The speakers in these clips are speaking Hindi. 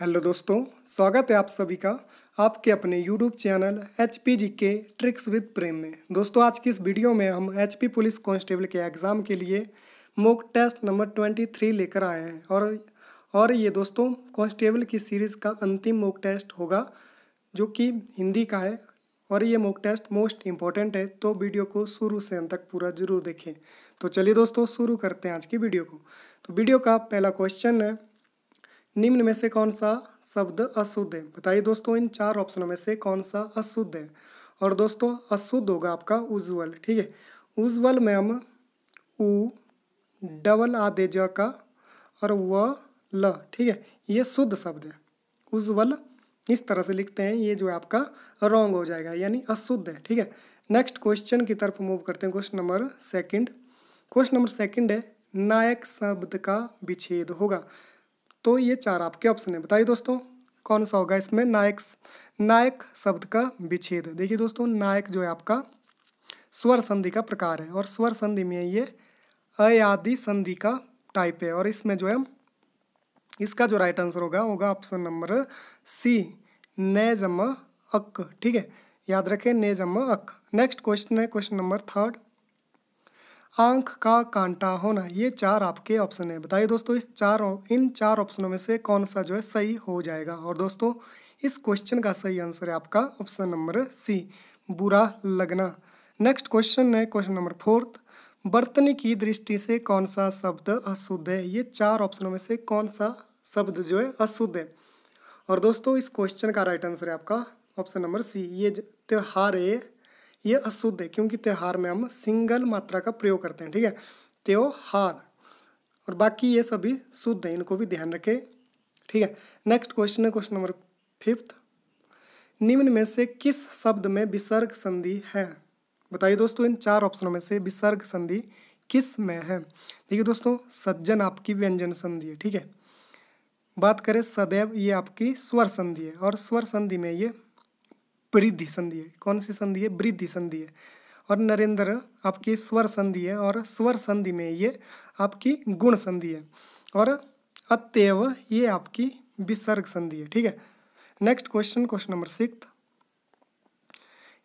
हेलो दोस्तों स्वागत है आप सभी का आपके अपने YouTube channel H P G K tricks with प्रेम में दोस्तों आज की इस वीडियो में हम एच पी पुलिस कांस्टेबल के एग्ज़ाम के लिए mock test number twenty three लेकर आए हैं और और ये दोस्तों कांस्टेबल की सीरीज़ का अंतिम मॉक टेस्ट होगा जो कि हिंदी का है और ये मॉक टेस्ट मोस्ट इम्पॉर्टेंट है तो वीडियो को शुरू से अंत तक पूरा जरूर देखें तो चलिए दोस्तों शुरू करते हैं आज की वीडियो को तो वीडियो का पहला क्वेश्चन है निम्न में से कौन सा शब्द अशुद्ध है बताइए दोस्तों इन चार ऑप्शनों में से कौन सा अशुद्ध है और दोस्तों अशुद्ध होगा आपका उज्ज्वल ठीक है उज्ज्वल में हम उ डबल आधे ज का और व ल ठीक है ये शुद्ध शब्द है उज्ज्वल इस तरह से लिखते हैं ये जो है आपका रॉन्ग हो जाएगा यानी अशुद्ध है ठीक है नेक्स्ट क्वेश्चन की तरफ मूव करते हैं question number second question number second है नायक शब्द का विच्छेद होगा तो ये चार आपके ऑप्शन है बताइए दोस्तों कौन सा होगा इसमें नायक नायक शब्द का विच्छेद देखिए दोस्तों नायक जो है आपका स्वर संधि का प्रकार है और स्वर संधि में ये अयादि संधि का टाइप है और इसमें जो है इसका जो राइट आंसर होगा होगा ऑप्शन नंबर सी ने जमा अक ठीक है याद रखें ने जमा अक नेक्स्ट क्वेश्चन है क्वेश्चन नंबर थर्ड आंख का कांटा होना ये चार आपके ऑप्शन है बताइए दोस्तों इस चार इन चार ऑप्शनों में से कौन सा जो है सही हो जाएगा और दोस्तों इस क्वेश्चन का सही आंसर है आपका ऑप्शन नंबर सी बुरा लगना नेक्स्ट क्वेश्चन है क्वेश्चन नंबर फोर्थ बर्तन की दृष्टि से कौन सा शब्द अशुद्ध है ये चार ऑप्शनों में से कौन सा शब्द जो है अशुद्ध है और दोस्तों इस क्वेश्चन का राइट आंसर है आपका ऑप्शन नंबर सी ये त्योहार है ये अशुद्ध है क्योंकि त्योहार में हम सिंगल मात्रा का प्रयोग करते हैं ठीक है त्योहार और बाकी ये सभी शुद्ध है इनको भी ध्यान रखें ठीक है नेक्स्ट क्वेश्चन है क्वेश्चन नंबर फिफ्थ निम्न में से किस शब्द में विसर्ग संधि है बताइए दोस्तों इन चार ऑप्शनों में से विसर्ग संधि किस में है देखिए दोस्तों सज्जन आपकी व्यंजन संधि है ठीक है बात करें सदैव ये आपकी स्वर संधि है और स्वर संधि में ये वृद्धि संधि है कौन सी संधि है वृद्धि संधि है और नरेंद्र आपकी स्वर संधि है और स्वर संधि में ये आपकी गुण संधि है और अत्यव ये आपकी विसर्ग संधि है ठीक है next question question number six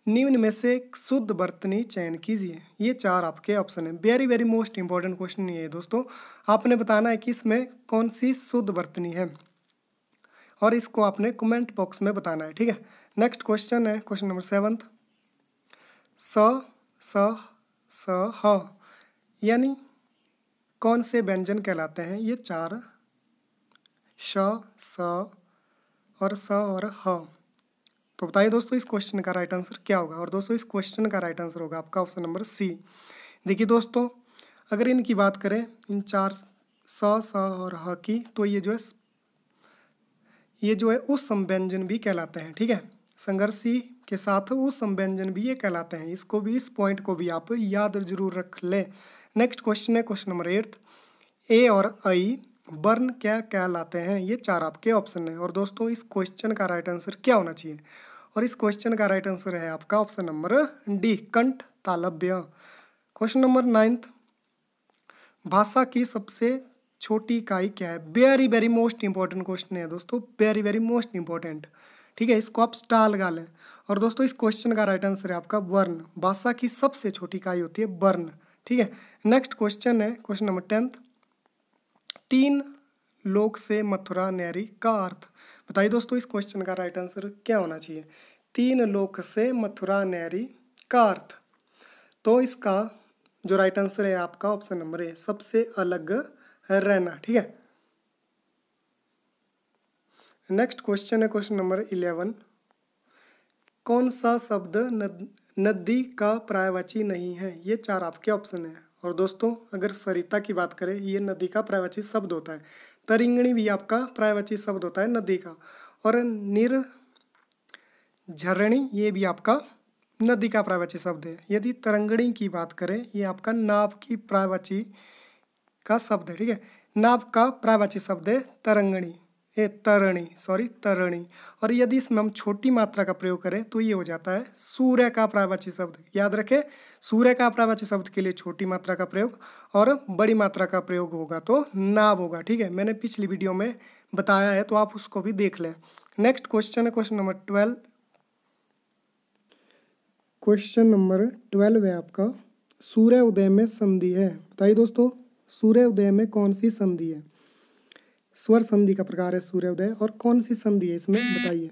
निम्न में से शुद्ध बर्तनी चयन कीजिए ये चार आपके ऑप्शन है very very most important question ये है दोस्तों आपने बताना है कि इसमें कौन सी शुद्ध बर्तनी है और इसको आपने कमेंट बॉक्स में बताना है ठीक है नेक्स्ट क्वेश्चन है क्वेश्चन नंबर सेवन्थ स स स ह यानी कौन से व्यंजन कहलाते हैं ये चार श स और स और ह तो बताइए दोस्तों इस क्वेश्चन का राइट आंसर क्या होगा और दोस्तों इस क्वेश्चन का राइट आंसर होगा आपका ऑप्शन नंबर सी देखिए दोस्तों अगर इनकी बात करें इन चार स स और ह की तो ये जो है ये जो है उस सम्यंजन भी कहलाते हैं ठीक है संघर्षी के साथ उस संव्यंजन भी ये कहलाते हैं इसको भी इस पॉइंट को भी आप याद जरूर रख लें नेक्स्ट क्वेश्चन है क्वेश्चन नंबर एट ए और आई वर्ण क्या कहलाते हैं ये चार आपके ऑप्शन हैं और दोस्तों इस क्वेश्चन का राइट आंसर क्या होना चाहिए और इस क्वेश्चन का राइट आंसर है आपका ऑप्शन नंबर डी कंठ तालब्य क्वेश्चन नंबर नाइन्थ भाषा की सबसे छोटी इकाई क्या है very very most important question है दोस्तों वेरी वेरी मोस्ट इंपॉर्टेंट ठीक है इसको आप स्टा लगा लें और दोस्तों इस क्वेश्चन का राइट आंसर है आपका वर्ण बादशाह की सबसे छोटी इकाई होती है वर्ण ठीक है नेक्स्ट क्वेश्चन है क्वेश्चन नंबर टेंथ तीन लोक से मथुरा नैरी का अर्थ बताइए दोस्तों इस क्वेश्चन का राइट आंसर क्या होना चाहिए तीन लोक से मथुरा नैरी का अर्थ तो इसका जो राइट आंसर है आपका ऑप्शन नंबर ए सबसे अलग रहना ठीक है नेक्स्ट क्वेश्चन है क्वेश्चन नंबर इलेवन कौन सा शब्द नदी का प्रायवाची नहीं है ये चार आपके ऑप्शन हैं और दोस्तों अगर सरिता की बात करें ये नदी का प्रायवाची शब्द होता है तरिंगणी भी आपका प्रायवाची शब्द होता है नदी का और निर झरणी ये भी आपका नदी का प्रायवाची शब्द है यदि तरंगणी की बात करें ये आपका नाव की प्रायवाची का शब्द है ठीक है नाव का प्रायवाची शब्द है तरंगणी है तरणी सॉरी तरणी और यदि इसमें हम छोटी मात्रा का प्रयोग करें तो ये हो जाता है सूर्य का प्रावाची शब्द याद रखें सूर्य का प्रावाची शब्द के लिए छोटी मात्रा का प्रयोग और बड़ी मात्रा का प्रयोग होगा तो नाव होगा ठीक है मैंने पिछली वीडियो में बताया है तो आप उसको भी देख लें नेक्स्ट क्वेश्चन है question number twelve question number twelve है आपका सूर्य उदय में संधि है बताइए दोस्तों सूर्य उदय में कौन सी संधि है स्वर संधि का प्रकार है सूर्योदय और कौन सी संधि है इसमें बताइए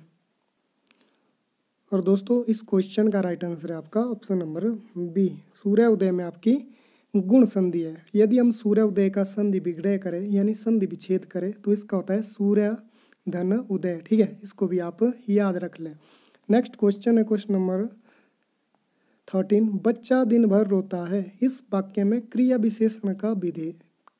और दोस्तों इस क्वेश्चन का राइट आंसर है आपका ऑप्शन नंबर बी सूर्योदय में आपकी गुण संधि है यदि हम सूर्योदय का संधि विग्रह करें यानी संधि विच्छेद करें तो इसका होता है सूर्य धन उदय ठीक है इसको भी आप याद रख लें नेक्स्ट क्वेश्चन है क्वेश्चन नंबर थर्टीन बच्चा दिन भर रोता है इस वाक्य में क्रिया विशेषण का विधेय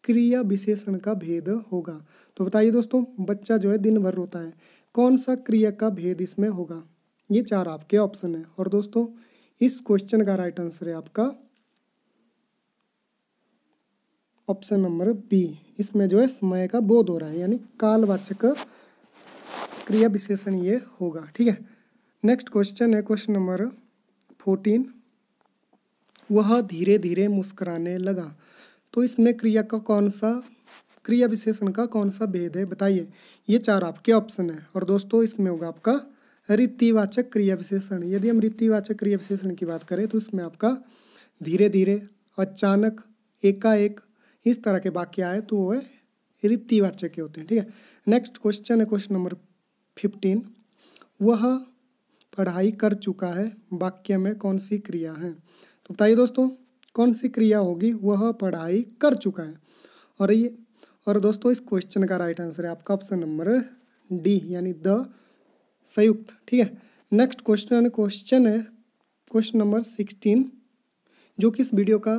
क्रिया विशेषण का भेद होगा तो बताइए दोस्तों बच्चा जो है दिन भर रोता है कौन सा क्रिया का भेद इसमें होगा ये चार आपके ऑप्शन है और दोस्तों इस क्वेश्चन का राइट आंसर है आपका ऑप्शन नंबर बी इसमें जो है समय का बोध हो रहा है यानी कालवाचक क्रिया विशेषण ये होगा ठीक है नेक्स्ट क्वेश्चन है क्वेश्चन नंबर फोर्टीन वह धीरे धीरे मुस्कुराने लगा तो इसमें क्रिया का कौन सा क्रिया विशेषण का कौन सा भेद है बताइए ये चार आपके ऑप्शन है और दोस्तों इसमें होगा आपका रीतिवाचक क्रिया विशेषण यदि हम रीतिवाचक क्रिया विशेषण की बात करें तो इसमें आपका धीरे धीरे अचानक एकाएक इस तरह के वाक्य आए तो वो है रीतिवाचक के होते हैं ठीक है नेक्स्ट क्वेश्चन है क्वेश्चन नंबर फिफ्टीन वह पढ़ाई कर चुका है वाक्य में कौन सी क्रिया है तो बताइए दोस्तों कौन सी क्रिया होगी वह पढ़ाई कर चुका है और ये और दोस्तों इस क्वेश्चन का राइट आंसर है आपका ऑप्शन नंबर डी यानी द संयुक्त ठीक है नेक्स्ट क्वेश्चन क्वेश्चन है क्वेश्चन नंबर सिक्सटीन जो कि इस वीडियो का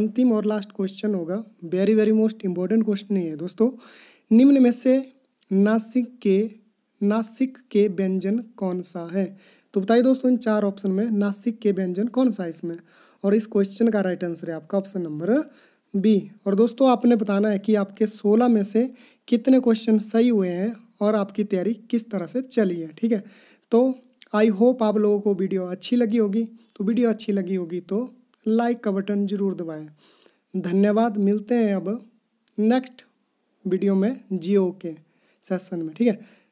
अंतिम और लास्ट क्वेश्चन होगा very very most important question नहीं है दोस्तों निम्न में से नासिक के नासिक के व्यंजन कौन सा है तो बताइए दोस्तों इन चार ऑप्शन में नासिक के व्यंजन कौन सा है इसमें और इस क्वेश्चन का राइट आंसर है आपका ऑप्शन नंबर बी और दोस्तों आपने बताना है कि आपके सोलह में से कितने क्वेश्चन सही हुए हैं और आपकी तैयारी किस तरह से चली है ठीक है तो आई होप आप लोगों को वीडियो अच्छी लगी होगी तो वीडियो अच्छी लगी होगी तो लाइक का बटन जरूर दबाएं धन्यवाद मिलते हैं अब नेक्स्ट वीडियो में जियो के सेशन में ठीक है